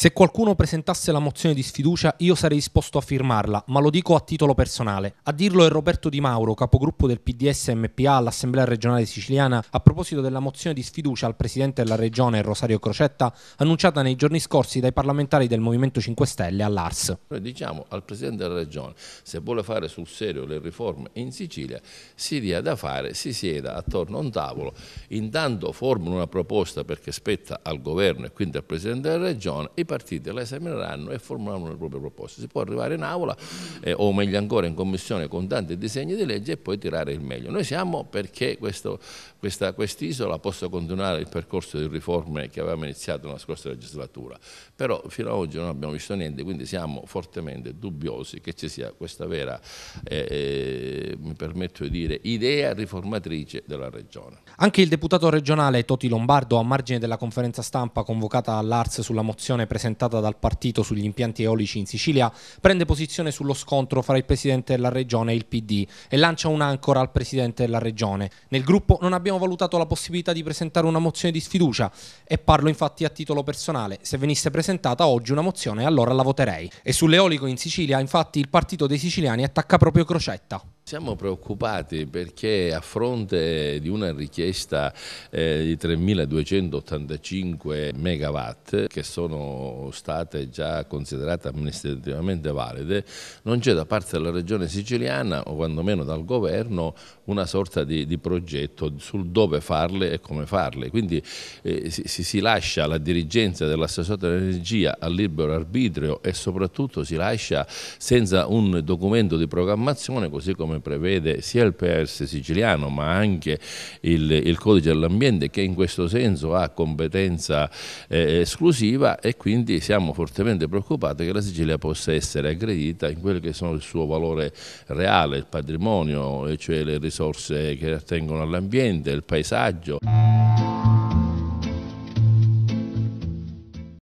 Se qualcuno presentasse la mozione di sfiducia io sarei disposto a firmarla, ma lo dico a titolo personale. A dirlo è Roberto Di Mauro, capogruppo del PDS MPA all'Assemblea regionale siciliana, a proposito della mozione di sfiducia al presidente della regione Rosario Crocetta, annunciata nei giorni scorsi dai parlamentari del Movimento 5 Stelle all'Ars. Noi diciamo al presidente della regione, se vuole fare sul serio le riforme in Sicilia, si dia da fare, si sieda attorno a un tavolo, intanto formula una proposta perché spetta al governo e quindi al presidente della regione e partiti la esamineranno e formuleranno le proprie proposte. Si può arrivare in aula eh, o meglio ancora in commissione con tanti disegni di legge e poi tirare il meglio. Noi siamo perché questo, questa, isola possa continuare il percorso di riforme che avevamo iniziato nella scorsa legislatura, però fino ad oggi non abbiamo visto niente, quindi siamo fortemente dubbiosi che ci sia questa vera, eh, eh, mi permetto di dire, idea riformatrice della regione. Anche il deputato regionale Toti Lombardo, a margine della conferenza stampa convocata all'Ars sulla mozione presentata presentata dal partito sugli impianti eolici in Sicilia, prende posizione sullo scontro fra il presidente della regione e il PD e lancia un'ancora al presidente della regione. Nel gruppo non abbiamo valutato la possibilità di presentare una mozione di sfiducia e parlo infatti a titolo personale. Se venisse presentata oggi una mozione allora la voterei. E sull'eolico in Sicilia infatti il partito dei siciliani attacca proprio Crocetta. Siamo preoccupati perché a fronte di una richiesta eh, di 3.285 megawatt che sono state già considerate amministrativamente valide, non c'è da parte della regione siciliana o quantomeno dal governo una sorta di, di progetto sul dove farle e come farle. Quindi eh, si, si, lascia la dirigenza dell'assessore dell'energia al libero arbitrio e soprattutto si lascia senza un documento di programmazione così come come prevede sia il PERS siciliano ma anche il, il codice dell'ambiente che in questo senso ha competenza eh, esclusiva e quindi siamo fortemente preoccupati che la Sicilia possa essere aggredita in quello che sono il suo valore reale, il patrimonio, cioè le risorse che attengono all'ambiente, il paesaggio.